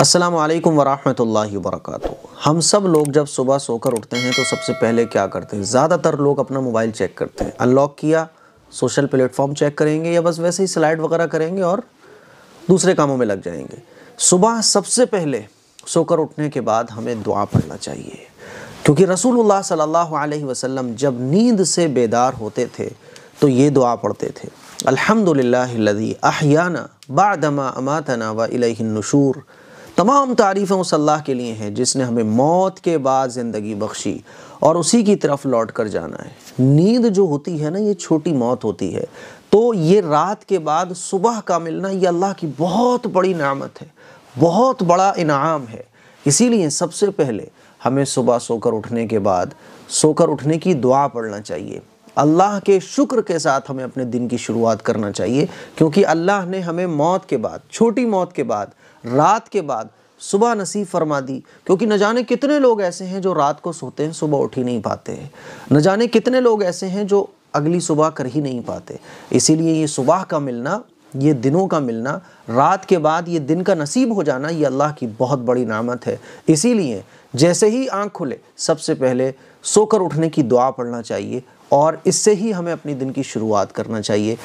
अस्सलाम वालेकुम वरक हम सब लोग जब सुबह सोकर उठते हैं तो सबसे पहले क्या करते हैं ज़्यादातर लोग अपना मोबाइल चेक करते हैं अनलॉक किया सोशल प्लेटफॉर्म चेक करेंगे या बस वैसे ही स्लाइड वगैरह करेंगे और दूसरे कामों में लग जाएंगे सुबह सबसे पहले सोकर उठने के बाद हमें दुआ पढ़ना चाहिए क्योंकि रसूलुल्लाह सल्लल्लाहु अलैहि वसल्लम जब नींद से बेदार होते थे तो ये दुआ पढ़ते थे अल्हम्दुलिल्लाह लदी अहयाना बादमा अमातना व इलहिन नशूर तमाम तारीफ़ें उस अल्लाह के लिए हैं जिसने हमें मौत के बाद ज़िंदगी बख्शी और उसी की तरफ लौट कर जाना है नींद जो होती है ना ये छोटी मौत होती है तो ये रात के बाद सुबह का मिलना ये अल्लाह की बहुत बड़ी नामत है बहुत बड़ा इनाम है इसीलिए सबसे पहले हमें सुबह सोकर उठने के बाद सोकर उठने की दुआ पढ़ना चाहिए अल्लाह के शुक्र के साथ हमें अपने दिन की शुरुआत करना चाहिए क्योंकि अल्लाह ने हमें मौत के बाद छोटी मौत के बाद रात के बाद सुबह नसीब फरमा दी क्योंकि न जाने कितने लोग ऐसे हैं जो रात को सोते हैं सुबह उठ ही नहीं पाते हैं न जाने कितने लोग ऐसे हैं जो अगली सुबह कर ही नहीं पाते इसीलिए ये सुबह का मिलना ये दिनों का मिलना रात के बाद ये दिन का नसीब हो जाना ये अल्लाह की बहुत बड़ी नामत है इसीलिए जैसे ही आँख खुले सबसे पहले सोकर उठने की दुआ पढ़ना चाहिए और इससे ही हमें अपनी दिन की शुरुआत करना चाहिए